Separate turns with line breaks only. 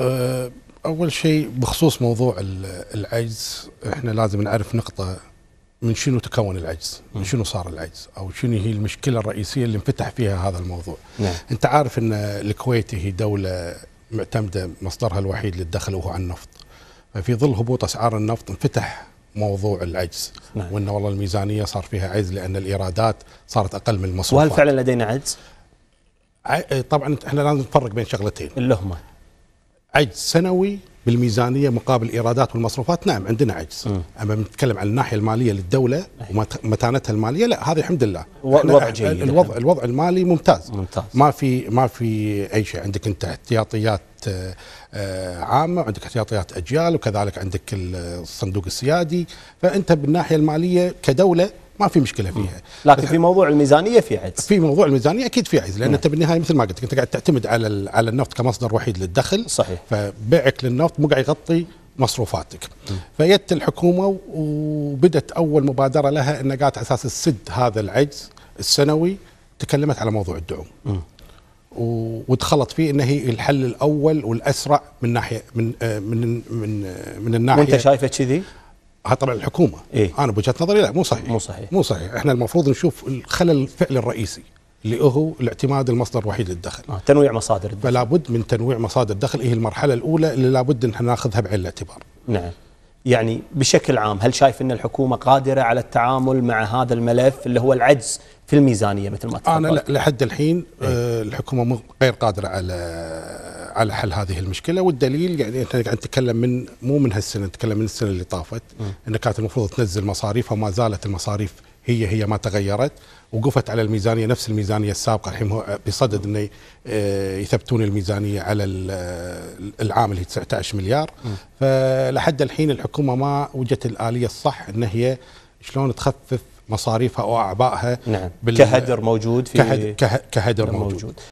آه، اول شيء بخصوص موضوع العجز احنا لازم نعرف نقطه من شنو تكون العجز من شنو صار العجز او شنو هي المشكله الرئيسيه اللي انفتح فيها هذا الموضوع نعم. انت عارف ان الكويت هي دوله معتمده مصدرها الوحيد للدخل وهو عن النفط ففي ظل هبوط اسعار النفط انفتح موضوع العجز نعم. وان والله الميزانيه صار فيها عجز لان الايرادات صارت اقل من المصروفات وهل فعلا لدينا عجز؟ طبعا احنا لازم نفرق بين شغلتين اللي هما عجز سنوي بالميزانيه مقابل الايرادات والمصروفات نعم عندنا عجز م. اما بنتكلم عن الناحيه الماليه للدوله نعم. ومتانتها الماليه لا هذه الحمد لله الوضع جيد الوضع الوضع المالي ممتاز ممتاز ما في ما في اي شيء عندك انت احتياطيات آه، عامه وعندك احتياطيات اجيال وكذلك عندك الصندوق السيادي فانت بالناحيه الماليه كدوله ما في مشكله فيها لكن في موضوع الميزانيه في عجز في موضوع الميزانيه اكيد في عجز لان انت بالنهايه مثل ما قلت لك انت قاعد تعتمد على على النفط كمصدر وحيد للدخل صحيح فبيعك للنفط مو قاعد يغطي مصروفاتك فجت الحكومه وبدت اول مبادره لها انها قالت على اساس تسد هذا العجز السنوي تكلمت على موضوع الدعم ودخلت فيه انه هي الحل الاول والاسرع من ناحيه من آه، من من, آه، من الناحيه وانت شايفه كذي؟ هذا طبعا الحكومه إيه؟ انا بوجهه نظري لا مو صحيح مو صحيح مو صحيح احنا المفروض نشوف الخلل الفعل الرئيسي اللي هو الاعتماد المصدر الوحيد للدخل آه تنويع مصادر الدخل فلا بد من تنويع مصادر الدخل هي إيه المرحله الاولى اللي لابد ان ناخذها بعين الاعتبار نعم يعني بشكل عام هل شايف ان الحكومه قادره على التعامل مع هذا الملف اللي هو العجز في الميزانيه مثل ما تفضلت انا لحد الحين إيه؟ آه، الحكومه غير قادره على على حل هذه المشكله والدليل يعني احنا قاعد نتكلم من مو من هالسنه نتكلم من السنه اللي طافت انها كانت المفروض تنزل مصاريفها وما زالت المصاريف هي هي ما تغيرت وقفت على الميزانيه نفس الميزانيه السابقه الحين هو بصدد انه آه، يثبتون الميزانيه على العام اللي 19 مليار فلحد الحين الحكومه ما وجدت الاليه الصح ان هي شلون تخفف مصاريفها او اعبائها نعم كهدر موجود في كهدر, كهدر موجود, موجود.